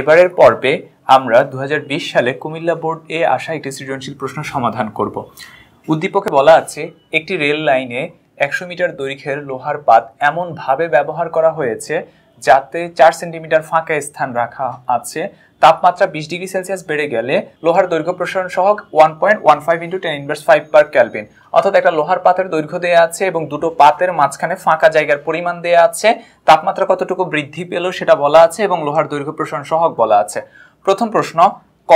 এবারের পর্বে আমরা দু সালে কুমিল্লা বোর্ড এ আসা একটি সৃজনশীল প্রশ্ন সমাধান করব উদ্দীপকে বলা আছে একটি রেল লাইনে একশো মিটার দৈর্ঘ্যের লোহার পাত এমনভাবে ব্যবহার করা হয়েছে যাতে চার সেন্টিমিটার ফাঁকা স্থান রাখা আছে তাপমাত্রা বিশ ডিগ্রি সেলসিয়াস বেড়ে গেলে লোহার দৈর্ঘ্য প্রসারণ সহ one point one five into ten inverse five per kelvin অর্থাৎ একটা লোহার পাতের দৈর্ঘ্য দেওয়া আছে এবং দুটো পাতের মাঝখানে ফাঁকা জায়গার পরিমাণ দেওয়া আছে তাপমাত্রা কতটুকু বৃদ্ধি পেল সেটা বলা আছে এবং লোহার দৈর্ঘ্য প্রসারণ সহক বলা আছে প্রথম প্রশ্ন ক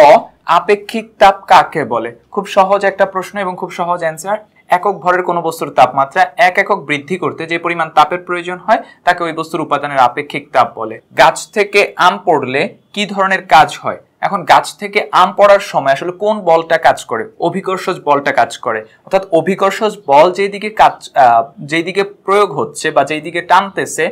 আপেক্ষিক তাপ কাকে বলে খুব সহজ একটা প্রশ্ন এবং খুব সহজ অ্যান্সার একক ভরের কোনো বস্তুর তাপমাত্রা এক একক বৃদ্ধি করতে যে পরিমাণ তাপের প্রয়োজন হয় তাকে ওই বস্তুর উপাদানের আপেক্ষিক তাপ বলে গাছ থেকে আম পড়লে কি ধরনের কাজ হয় এখন গাছ থেকে আম পড়ার সময় আসলে কোন বলটা কাজ করে অভিকর্ষজ বলটা কাজ করে অর্থাৎ অভিকর্ষজ বল যেদিকে কাজ যেদিকে প্রয়োগ হচ্ছে বা যেদিকে টানতেছে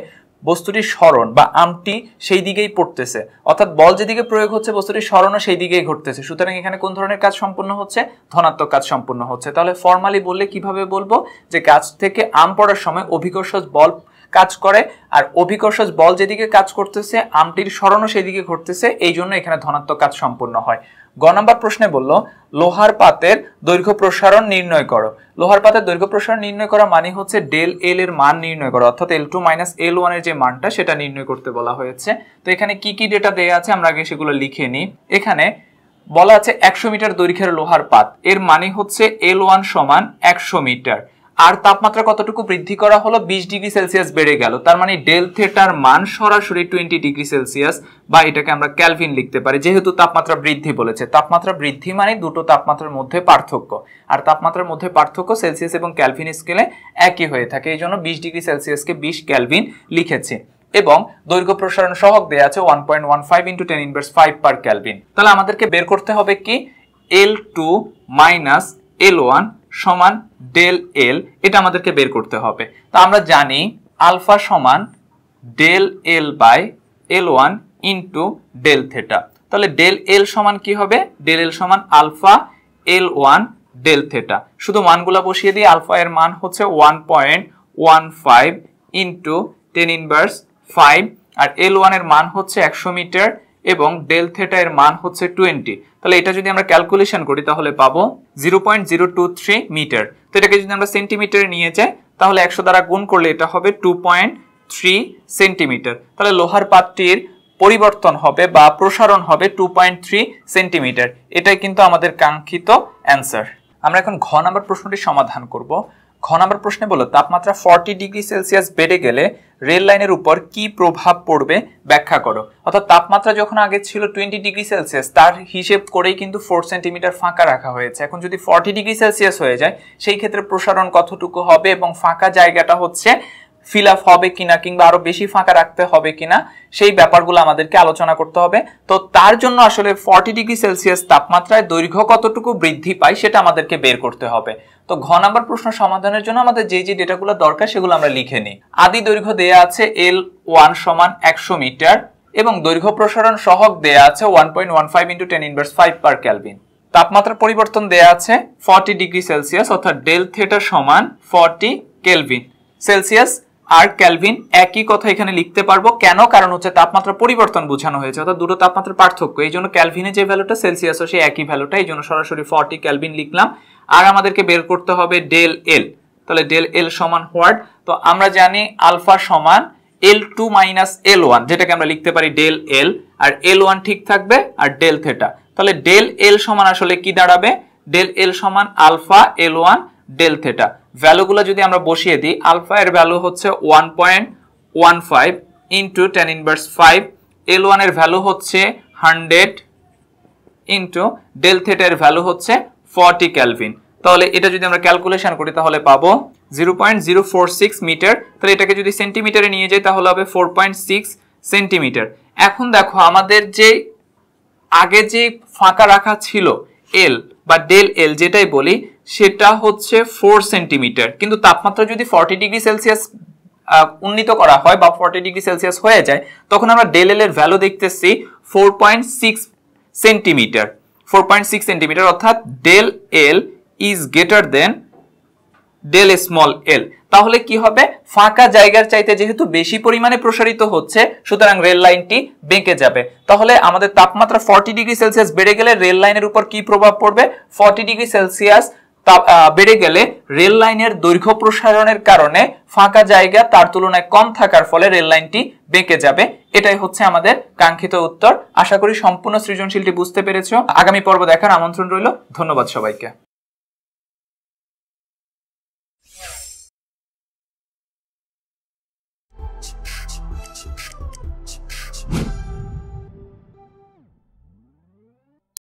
বস্তুটির স্মরণ বা আমটি সেই দিকেই পড়তেছে অর্থাৎ বল যেদিকে প্রয়োগ হচ্ছে বস্তুটির স্মরণও সেই দিকেই ঘটতেছে সুতরাং এখানে কোন ধরনের কাজ সম্পন্ন হচ্ছে ধনাত্মক কাজ সম্পন্ন হচ্ছে তাহলে ফর্মালি বললে কিভাবে বলবো যে কাজ থেকে আম পড়ার সময় অভিকর্ষজ বল কাজ করে আর অভিকর্ষজ বল যেদিকে কাজ করতেছে আমটির স্মরণও সেদিকে ঘটতেছে এই জন্য এখানে ধনাত্মক কাজ সম্পন্ন হয় গ নম্বর প্রশ্নে বলল লোহার পাতের দৈর্ঘ্য প্রসারণ নির্ণয় করো লোহার পাতের দৈর্ঘ্য প্রসারণ নির্ণয় করা মানে হচ্ছে ডেল এল এর মান নির্ণয় করা অর্থাৎ এল টু মাইনাস এল ওয়ানের যে মানটা সেটা নির্ণয় করতে বলা হয়েছে তো এখানে কি কি ডেটা দেওয়া আছে আমরা আগে সেগুলো লিখে নিই এখানে বলা আছে একশো মিটার দৈর্ঘ্যের লোহার পাত এর মানে হচ্ছে এল ওয়ান সমান একশো মিটার আর তাপমাত্রা কতটুকু বৃদ্ধি করা হলো বিশ ডিগ্রি সেলসিয়াস বেড়ে গেল তার মানে ডেল থেটার মান সরাসরি টোয়েন্টি ডিগ্রি সেলসিয়াস বা এটাকে আমরা ক্যালভিন লিখতে পারি যেহেতু তাপমাত্রা বৃদ্ধি বলেছে তাপমাত্রা বৃদ্ধি মানে দুটো তাপমাত্রার মধ্যে পার্থক্য আর তাপমাত্রার মধ্যে পার্থক্য সেলসিয়াস এবং ক্যালভিন স্কেলে একই হয়ে থাকে এই জন্য বিশ ডিগ্রি সেলসিয়াসকে বিশ ক্যালভিন লিখেছে এবং দৈর্ঘ্য প্রসারণ সহক দেওয়া আছে one point one five into ten inverse five per kelvin তাহলে আমাদেরকে বের করতে হবে কি L two minus L one সমান ডেল এল এটা আমাদেরকে বের করতে হবে তো আমরা জানি আলফা সমান del L by L one into del theta তাহলে ডেল এল সমান কি হবে ডেল এল সমান alpha L one del theta শুধু মানগুলা বসিয়ে দিয়ে আলফা এর মান হচ্ছে one point one five into ten inverse five আর এল ওয়ানের মান হচ্ছে একশো মিটার এবং ডেল থেটা এর মান হচ্ছে টোয়েন্টি তাহলে এটা যদি আমরা ক্যালকুলেশন করি তাহলে পাবো zero point zero two three metre তো এটাকে যদি আমরা সেন্টিমিটারে নিয়ে যাই তাহলে একশো দ্বারা গুণ করলে এটা হবে টু পয়েন্ট থ্রি সেন্টিমিটার তাহলে লোহার পাতটির পরিবর্তন হবে বা প্রসারণ হবে টু পয়েন্ট থ্রি সেন্টিমিটার এটাই কিন্তু আমাদের কাঙ্ক্ষিত অ্যান্সার আমরা এখন ঘ নাম্বার প্রশ্নটি সমাধান করব খ নম্বর প্রশ্নে বলো তাপমাত্রা ফর্টি ডিগ্রি সেলসিয়াস বেড়ে গেলে রেল লাইনের উপর কি প্রভাব পড়বে ব্যাখ্যা করো অর্থাৎ তাপমাত্রা যখন আগে ছিল টোয়েন্টি ডিগ্রি সেলসিয়াস তার হিসেব করেই কিন্তু ফোর সেন্টিমিটার ফাঁকা রাখা হয়েছে এখন যদি ফর্টি ডিগ্রি সেলসিয়াস হয়ে যায় সেই ক্ষেত্রে প্রসারণ কতটুকু হবে এবং ফাঁকা জায়গাটা হচ্ছে ফিল আপ হবে কিনা কিংবা আরো বেশি ফাঁকা রাখতে হবে কিনা সেই ব্যাপারগুলো আমাদেরকে আলোচনা করতে হবে তো তার জন্য আসলে ফর্টি ডিগ্রি সেলসিয়াস তাপমাত্রায় দৈর্ঘ্য কতটুকু বৃদ্ধি পায় সেটা আমাদেরকে বের করতে হবে তো ঘ নাম্বার প্রশ্ন সমাধানের জন্য আমাদের যে যে ডেটাগুলো দরকার সেগুলো আমরা লিখে নিই আদি দৈর্ঘ্য দেয়া আছে এল ওয়ান সমান একশো মিটার এবং দৈর্ঘ্য প্রসারণ সহক দেয়া আছে one point one five into ten inverse five per kelvin তাপমাত্রা পরিবর্তন দেয়া আছে ফর্টি ডিগ্রি সেলসিয়াস অর্থাৎ ডেল থেটা সমান ফর্টি কেলভিন সেলসিয়াস আর ক্যালভিন একই কথা এখানে লিখতে পারবো কেন কারণ হচ্ছে তাপমাত্রা পরিবর্তন বোঝানো হয়েছে অর্থাৎ দুটো তাপমাত্রার পার্থক্য এই জন্য ক্যালভিনে যে ভ্যালুটা সেলসিয়াসও সেই একই ভ্যালুটা এই জন্য সরাসরি ফর্টি ক্যালভিন লিখলাম আর আমাদেরকে বের করতে হবে ডেল এল তাহলে ডেল এল সমান হোয়াট তো আমরা জানি আলফা সমান L two minus L one যেটাকে আমরা লিখতে পারি ডেল এল আর এল ওয়ান ঠিক থাকবে আর ডেল থেটা তাহলে ডেল এল সমান আসলে কি দাঁড়াবে ডেল এল সমান alpha L one del theta ভ্যালুগুলো যদি আমরা বসিয়ে দিই আলফা এর ভ্যালু হচ্ছে one point one five into ten inverse five L ওয়ানের ভ্যালু হচ্ছে হান্ড্রেড ইন্টু ডেল থেটার ভ্যালু হচ্ছে ফর্টি ক্যালভিন তাহলে এটা যদি আমরা ক্যালকুলেশন করি তাহলে পাবো zero point zero four six metre তাহলে এটাকে যদি সেন্টিমিটারে নিয়ে যাই তাহলে হবে ফোর পয়েন্ট সিক্স সেন্টিমিটার এখন দেখো আমাদের যে আগে যে ফাঁকা রাখা ছিল এল বা ডেল এল যেটাই বলি সেটা হচ্ছে ফোর সেন্টিমিটার কিন্তু তাপমাত্রা যদি ফর্টি ডিগ্রি সেলসিয়াস উন্নীত করা হয় বা ফর্টি ডিগ্রি সেলসিয়াস হয়ে যায় তখন আমরা ডেল এল এর ভ্যালু দেখতেছি four point six centimetre four point six centimetre অর্থাৎ del L is greater than del small L তাহলে কি হবে ফাঁকা জায়গার চাইতে যেহেতু বেশি পরিমাণে প্রসারিত হচ্ছে সুতরাং রেল লাইনটি বেঁকে যাবে তাহলে আমাদের তাপমাত্রা ফর্টি ডিগ্রি সেলসিয়াস বেড়ে গেলে রেল লাইনের উপর কি প্রভাব পড়বে ফর্টি ডিগ্রি সেলসিয়াস বেড়ে গেলে রেল লাইনের দৈর্ঘ্য প্রসারণের কারণে ফাঁকা জায়গা তার তুলনায় কম থাকার ফলে রেল লাইনটি বেঁকে যাবে এটাই হচ্ছে আমাদের কাঙ্ক্ষিত উত্তর আশা করি সম্পূর্ণ সৃজনশীলটি বুঝতে পেরেছ আগামী পর্ব দেখার আমন্ত্রণ রইল ধন্যবাদ সবাইকে